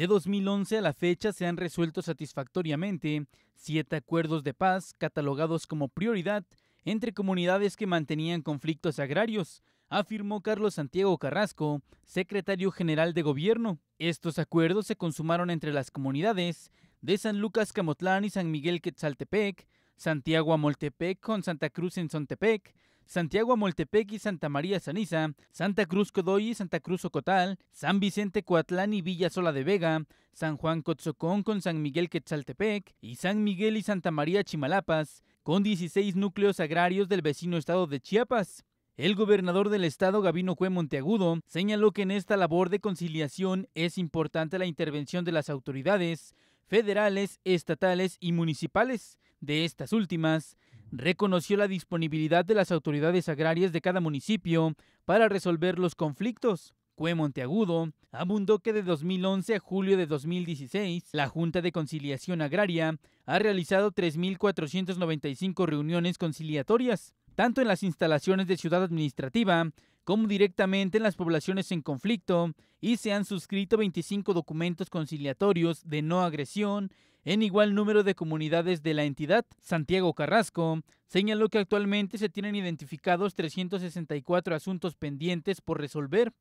De 2011 a la fecha se han resuelto satisfactoriamente siete acuerdos de paz catalogados como prioridad entre comunidades que mantenían conflictos agrarios, afirmó Carlos Santiago Carrasco, secretario general de gobierno. Estos acuerdos se consumaron entre las comunidades de San Lucas Camotlán y San Miguel Quetzaltepec, Santiago Amoltepec con Santa Cruz en Sontepec, Santiago Amoltepec y Santa María Saniza, Santa Cruz Codoy y Santa Cruz Ocotal, San Vicente Coatlán y Villa Sola de Vega, San Juan Cotzocón con San Miguel Quetzaltepec y San Miguel y Santa María Chimalapas, con 16 núcleos agrarios del vecino estado de Chiapas. El gobernador del estado, Gabino Cue Monteagudo, señaló que en esta labor de conciliación es importante la intervención de las autoridades federales, estatales y municipales. De estas últimas, reconoció la disponibilidad de las autoridades agrarias de cada municipio para resolver los conflictos. Cue Monteagudo abundó que de 2011 a julio de 2016, la Junta de Conciliación Agraria ha realizado 3.495 reuniones conciliatorias, tanto en las instalaciones de Ciudad Administrativa como directamente en las poblaciones en conflicto, y se han suscrito 25 documentos conciliatorios de no agresión en igual número de comunidades de la entidad. Santiago Carrasco señaló que actualmente se tienen identificados 364 asuntos pendientes por resolver,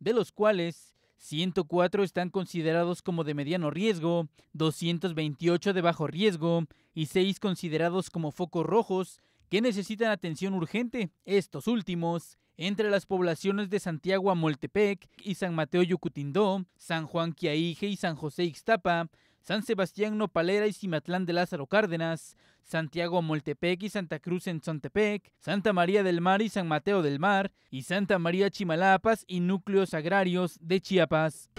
de los cuales 104 están considerados como de mediano riesgo, 228 de bajo riesgo y 6 considerados como focos rojos que necesitan atención urgente. Estos últimos entre las poblaciones de Santiago Amoltepec y San Mateo Yucutindó, San Juan Quiaije y San José Ixtapa, San Sebastián Nopalera y Cimatlán de Lázaro Cárdenas, Santiago Moltepec y Santa Cruz en Sontepec, Santa María del Mar y San Mateo del Mar, y Santa María Chimalapas y núcleos agrarios de Chiapas.